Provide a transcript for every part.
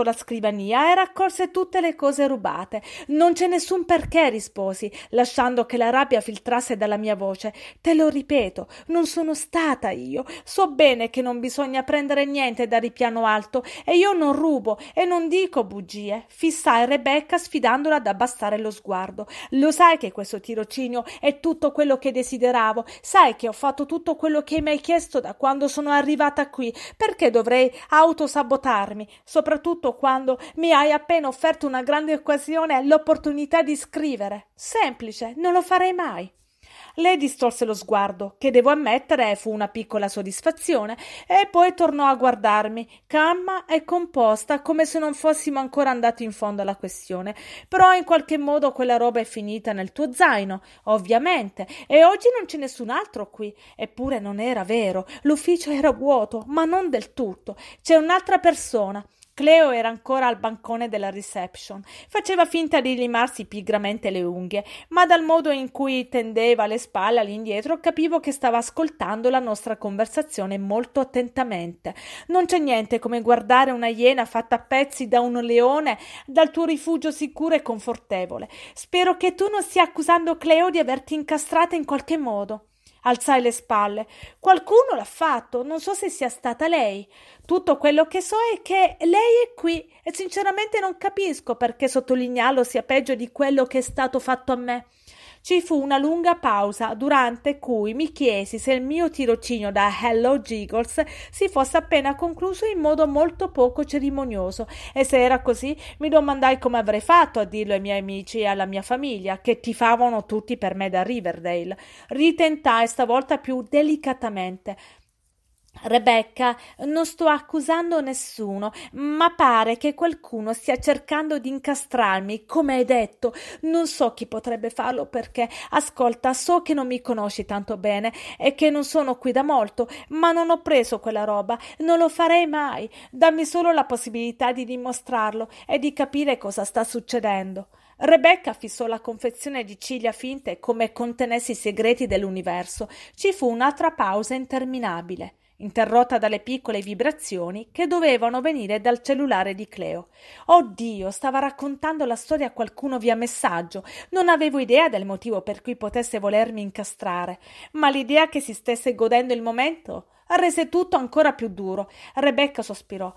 sotto la scrivania e raccolse tutte le cose rubate. Non c'è nessun perché, risposi, lasciando che la rabbia filtrasse dalla mia voce. Te lo ripeto, non sono stata io. So bene che non bisogna prendere niente da ripiano alto e io non rubo e non dico bugie. Fissai Rebecca sfidandola ad abbassare lo sguardo. Lo sai che questo tirocinio è tutto quello che desideravo. Sai che ho fatto tutto quello che mi hai chiesto da quando sono arrivata qui. Perché dovrei autosabotarmi? Soprattutto aiuto quando mi hai appena offerto una grande occasione, l'opportunità di scrivere. Semplice, non lo farei mai. Lei distorse lo sguardo, che devo ammettere fu una piccola soddisfazione, e poi tornò a guardarmi, calma e composta, come se non fossimo ancora andati in fondo alla questione. Però in qualche modo quella roba è finita nel tuo zaino, ovviamente, e oggi non c'è nessun altro qui. Eppure non era vero, l'ufficio era vuoto, ma non del tutto. C'è un'altra persona. Cleo era ancora al bancone della reception. Faceva finta di limarsi pigramente le unghie, ma dal modo in cui tendeva le spalle all'indietro capivo che stava ascoltando la nostra conversazione molto attentamente. Non c'è niente come guardare una iena fatta a pezzi da un leone dal tuo rifugio sicuro e confortevole. Spero che tu non stia accusando Cleo di averti incastrata in qualche modo. Alzai le spalle. Qualcuno l'ha fatto, non so se sia stata lei. Tutto quello che so è che lei è qui e sinceramente non capisco perché sottolinearlo sia peggio di quello che è stato fatto a me. Ci fu una lunga pausa durante cui mi chiesi se il mio tirocinio da Hello Giggles si fosse appena concluso in modo molto poco cerimonioso e se era così mi domandai come avrei fatto a dirlo ai miei amici e alla mia famiglia che tifavano tutti per me da Riverdale. Ritentai stavolta più delicatamente Rebecca, non sto accusando nessuno, ma pare che qualcuno stia cercando di incastrarmi, come hai detto. Non so chi potrebbe farlo perché, ascolta, so che non mi conosci tanto bene e che non sono qui da molto, ma non ho preso quella roba, non lo farei mai. Dammi solo la possibilità di dimostrarlo e di capire cosa sta succedendo. Rebecca fissò la confezione di ciglia finte come contenesse i segreti dell'universo. Ci fu un'altra pausa interminabile interrotta dalle piccole vibrazioni che dovevano venire dal cellulare di Cleo. Oddio, stava raccontando la storia a qualcuno via messaggio. Non avevo idea del motivo per cui potesse volermi incastrare, ma l'idea che si stesse godendo il momento rese tutto ancora più duro. Rebecca sospirò.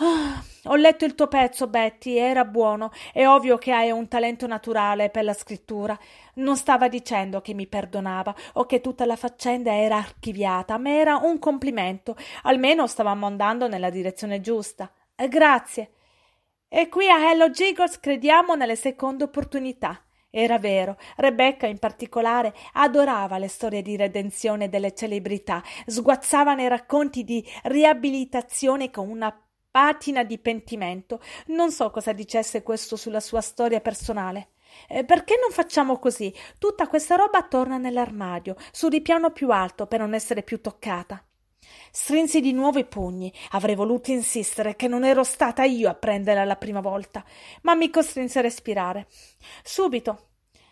Ah, ho letto il tuo pezzo, Betty, era buono. È ovvio che hai un talento naturale per la scrittura. Non stava dicendo che mi perdonava o che tutta la faccenda era archiviata, ma era un complimento. Almeno stavamo andando nella direzione giusta. Eh, grazie. E qui a Hello Jiggles crediamo nelle seconde opportunità. Era vero, Rebecca in particolare adorava le storie di redenzione delle celebrità, sguazzava nei racconti di riabilitazione con una patina di pentimento. Non so cosa dicesse questo sulla sua storia personale. Eh, perché non facciamo così? Tutta questa roba torna nell'armadio, sul ripiano più alto, per non essere più toccata. Strinsi di nuovo i pugni. Avrei voluto insistere che non ero stata io a prenderla la prima volta, ma mi costrinse a respirare. Subito.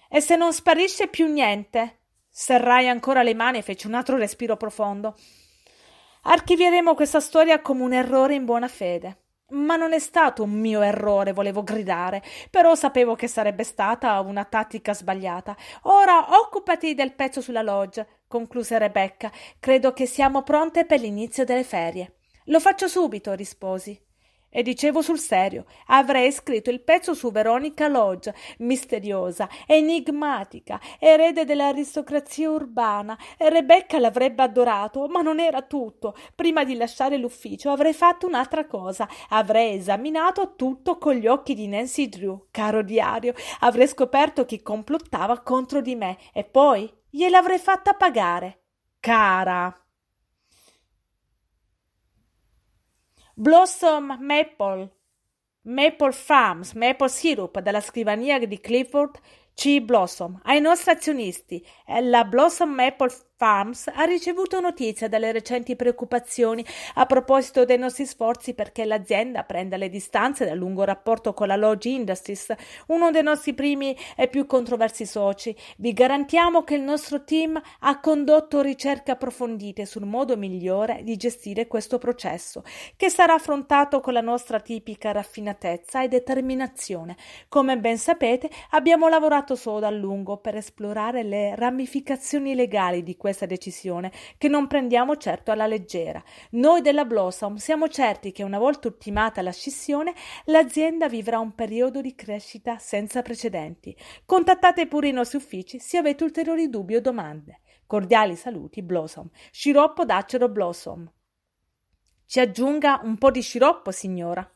E se non sparisce più niente? Serrai ancora le mani e feci un altro respiro profondo. Archivieremo questa storia come un errore in buona fede. Ma non è stato un mio errore, volevo gridare, però sapevo che sarebbe stata una tattica sbagliata. Ora occupati del pezzo sulla loggia, concluse Rebecca. Credo che siamo pronte per l'inizio delle ferie. Lo faccio subito, risposi. E dicevo sul serio, avrei scritto il pezzo su Veronica Loggia, misteriosa, enigmatica, erede dell'aristocrazia urbana. Rebecca l'avrebbe adorato, ma non era tutto. Prima di lasciare l'ufficio avrei fatto un'altra cosa. Avrei esaminato tutto con gli occhi di Nancy Drew, caro diario. Avrei scoperto chi complottava contro di me e poi gliel'avrei fatta pagare. Cara. Blossom Maple, Maple Farms, Maple Syrup dalla scrivania di Clifford C. Blossom ai nostri azionisti e alla Blossom Maple Farms ha ricevuto notizia delle recenti preoccupazioni a proposito dei nostri sforzi perché l'azienda prenda le distanze dal lungo rapporto con la Lodge Industries, uno dei nostri primi e più controversi soci. Vi garantiamo che il nostro team ha condotto ricerche approfondite sul modo migliore di gestire questo processo, che sarà affrontato con la nostra tipica raffinatezza e determinazione. Come ben sapete, abbiamo lavorato sodo a lungo per esplorare le ramificazioni legali di questo questa decisione che non prendiamo certo alla leggera. Noi della Blossom siamo certi che una volta ultimata la scissione, l'azienda vivrà un periodo di crescita senza precedenti. Contattate pure i nostri uffici se avete ulteriori dubbi o domande. Cordiali saluti, Blossom. Sciroppo d'acero Blossom. Ci aggiunga un po' di sciroppo, signora.